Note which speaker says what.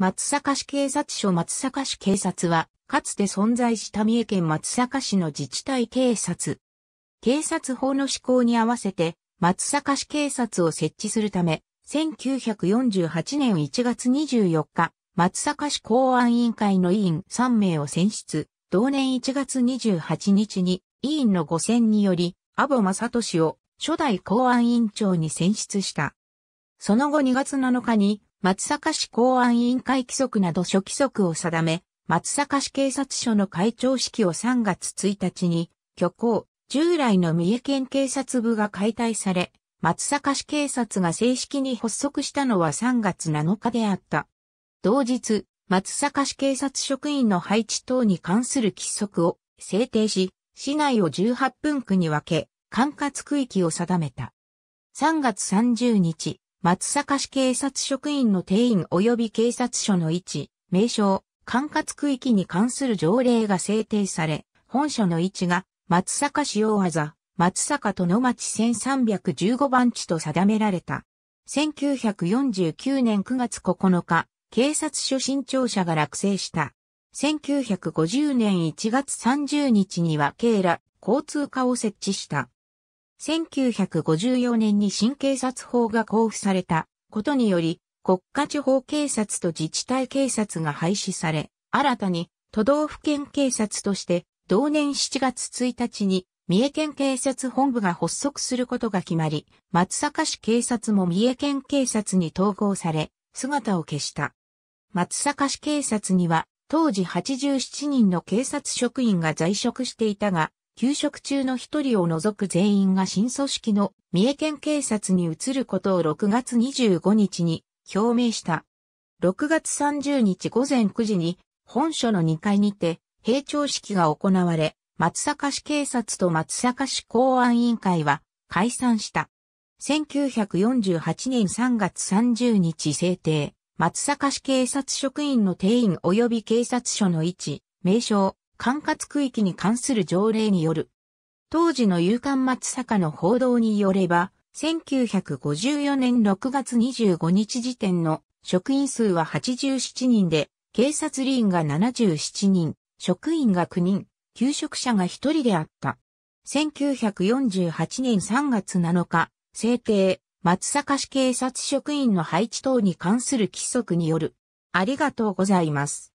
Speaker 1: 松阪市警察署松阪市警察は、かつて存在した三重県松阪市の自治体警察。警察法の施行に合わせて、松阪市警察を設置するため、1948年1月24日、松阪市公安委員会の委員3名を選出、同年1月28日に、委員の5選により、阿保正俊を初代公安委員長に選出した。その後2月7日に松阪市公安委員会規則など諸規則を定め、松阪市警察署の会長式を3月1日に、虚構、従来の三重県警察部が解体され、松阪市警察が正式に発足したのは3月7日であった。同日、松阪市警察職員の配置等に関する規則を制定し、市内を18分区に分け、管轄区域を定めた。3月30日、松阪市警察職員の定員及び警察署の位置、名称、管轄区域に関する条例が制定され、本署の位置が松阪市大技、松阪と野町1315番地と定められた。1949年9月9日、警察署新庁舎が落成した。1950年1月30日には警ら交通課を設置した。1954年に新警察法が交付されたことにより、国家地方警察と自治体警察が廃止され、新たに都道府県警察として、同年7月1日に三重県警察本部が発足することが決まり、松阪市警察も三重県警察に統合され、姿を消した。松阪市警察には、当時87人の警察職員が在職していたが、休職中の一人を除く全員が新組織の三重県警察に移ることを6月25日に表明した。6月30日午前9時に本署の2階にて閉庁式が行われ、松阪市警察と松阪市公安委員会は解散した。1948年3月30日制定、松阪市警察職員の定員及び警察署の位置、名称、管轄区域に関する条例による。当時の勇敢松坂の報道によれば、1954年6月25日時点の職員数は87人で、警察理員が77人、職員が9人、求職者が1人であった。1948年3月7日、制定、松阪市警察職員の配置等に関する規則による。ありがとうございます。